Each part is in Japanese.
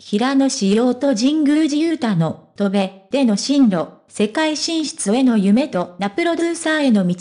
平野紫耀と神宮寺勇太の、戸部での進路、世界進出への夢となプロデューサーへの道。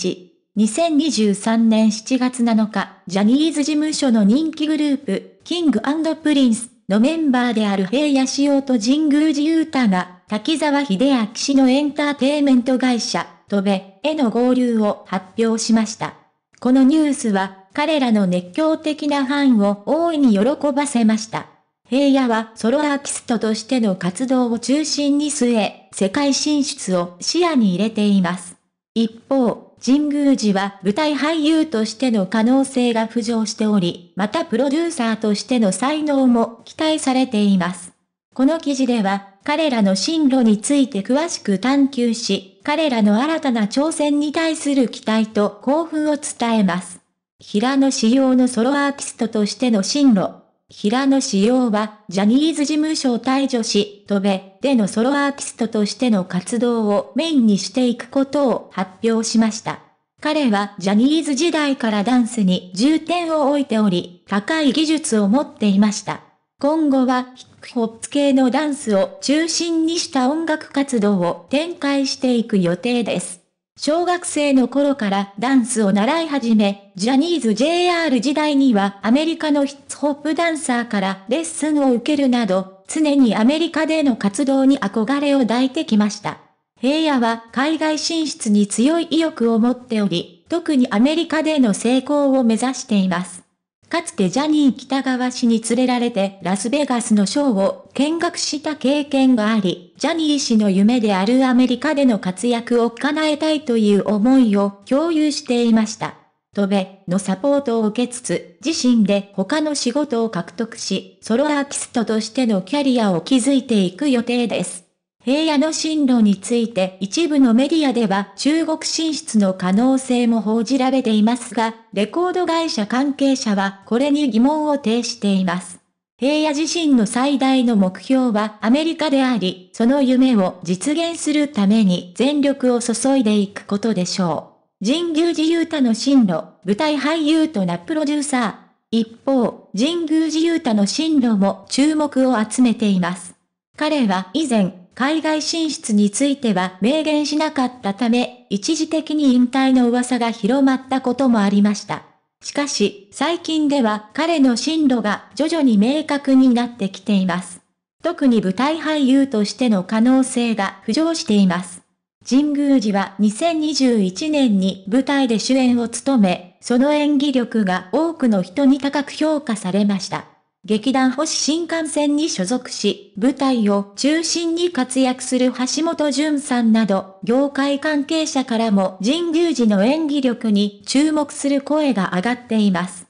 2023年7月7日、ジャニーズ事務所の人気グループ、キングプリンスのメンバーである平野紫耀と神宮寺勇太が、滝沢秀明氏のエンターテイメント会社、戸部への合流を発表しました。このニュースは、彼らの熱狂的なファンを大いに喜ばせました。平野はソロアーティストとしての活動を中心に据え、世界進出を視野に入れています。一方、神宮寺は舞台俳優としての可能性が浮上しており、またプロデューサーとしての才能も期待されています。この記事では、彼らの進路について詳しく探求し、彼らの新たな挑戦に対する期待と興奮を伝えます。平野仕様のソロアーティストとしての進路、平野紫耀は、ジャニーズ事務所を退場し、渡米でのソロアーティストとしての活動をメインにしていくことを発表しました。彼はジャニーズ時代からダンスに重点を置いており、高い技術を持っていました。今後はヒップホップ系のダンスを中心にした音楽活動を展開していく予定です。小学生の頃からダンスを習い始め、ジャニーズ JR 時代にはアメリカのヒッツホップダンサーからレッスンを受けるなど、常にアメリカでの活動に憧れを抱いてきました。平野は海外進出に強い意欲を持っており、特にアメリカでの成功を目指しています。かつてジャニー北川氏に連れられてラスベガスのショーを見学した経験があり、ジャニー氏の夢であるアメリカでの活躍を叶えたいという思いを共有していました。ドべのサポートを受けつつ、自身で他の仕事を獲得し、ソロアーティストとしてのキャリアを築いていく予定です。平野の進路について一部のメディアでは中国進出の可能性も報じられていますが、レコード会社関係者はこれに疑問を呈しています。平野自身の最大の目標はアメリカであり、その夢を実現するために全力を注いでいくことでしょう。神宮寺勇太の進路、舞台俳優となプロデューサー。一方、神宮寺勇太の進路も注目を集めています。彼は以前、海外進出については明言しなかったため、一時的に引退の噂が広まったこともありました。しかし、最近では彼の進路が徐々に明確になってきています。特に舞台俳優としての可能性が浮上しています。神宮寺は2021年に舞台で主演を務め、その演技力が多くの人に高く評価されました。劇団星新幹線に所属し、舞台を中心に活躍する橋本淳さんなど、業界関係者からも神宮寺の演技力に注目する声が上がっています。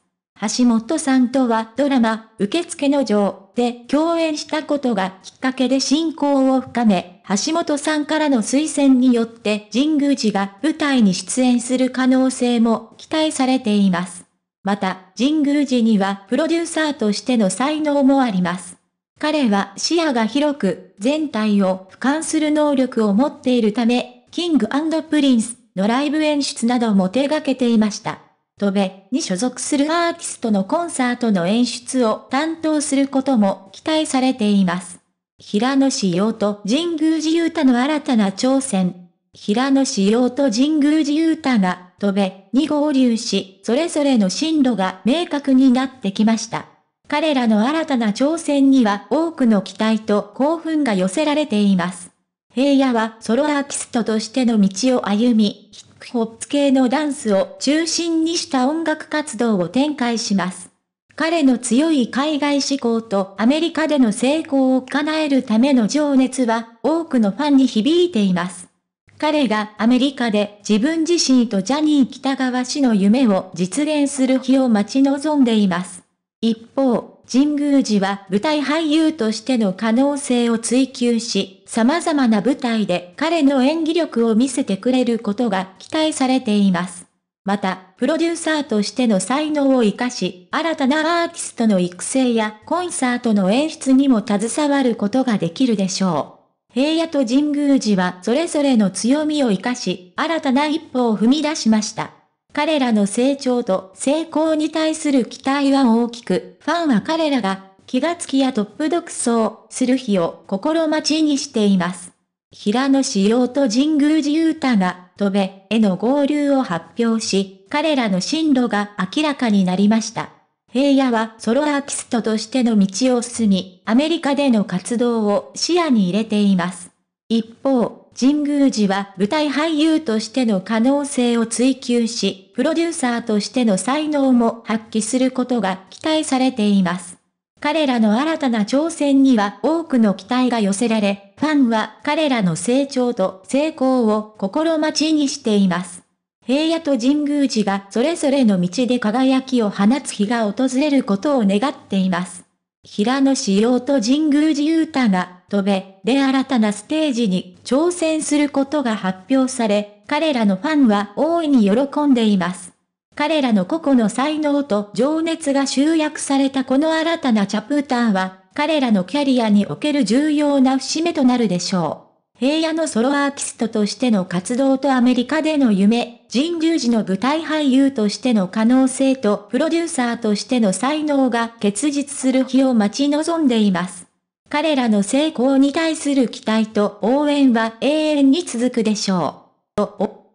橋本さんとはドラマ、受付の女王で共演したことがきっかけで親交を深め、橋本さんからの推薦によって神宮寺が舞台に出演する可能性も期待されています。また、神宮寺にはプロデューサーとしての才能もあります。彼は視野が広く、全体を俯瞰する能力を持っているため、キングプリンスのライブ演出なども手掛けていました。トべに所属するアーティストのコンサートの演出を担当することも期待されています。平野紫耀と神宮寺勇太の新たな挑戦。平野紫耀と神宮寺勇太が、飛べ、に合流し、それぞれの進路が明確になってきました。彼らの新たな挑戦には多くの期待と興奮が寄せられています。平野はソロアーティストとしての道を歩み、ヒップホップ系のダンスを中心にした音楽活動を展開します。彼の強い海外志向とアメリカでの成功を叶えるための情熱は多くのファンに響いています。彼がアメリカで自分自身とジャニー北川氏の夢を実現する日を待ち望んでいます。一方、神宮寺は舞台俳優としての可能性を追求し、様々な舞台で彼の演技力を見せてくれることが期待されています。また、プロデューサーとしての才能を活かし、新たなアーティストの育成やコンサートの演出にも携わることができるでしょう。平野と神宮寺はそれぞれの強みを活かし、新たな一歩を踏み出しました。彼らの成長と成功に対する期待は大きく、ファンは彼らが気がつきやトップ独走する日を心待ちにしています。平野志陽と神宮寺勇太が渡べへの合流を発表し、彼らの進路が明らかになりました。平野はソロアーキストとしての道を進み、アメリカでの活動を視野に入れています。一方、神宮寺は舞台俳優としての可能性を追求し、プロデューサーとしての才能も発揮することが期待されています。彼らの新たな挑戦には多くの期待が寄せられ、ファンは彼らの成長と成功を心待ちにしています。平野と神宮寺がそれぞれの道で輝きを放つ日が訪れることを願っています。平野志陽と神宮寺雄太が、飛べ、で新たなステージに挑戦することが発表され、彼らのファンは大いに喜んでいます。彼らの個々の才能と情熱が集約されたこの新たなチャプターは、彼らのキャリアにおける重要な節目となるでしょう。平野のソロアーティストとしての活動とアメリカでの夢、人流時の舞台俳優としての可能性とプロデューサーとしての才能が結実する日を待ち望んでいます。彼らの成功に対する期待と応援は永遠に続くでしょう。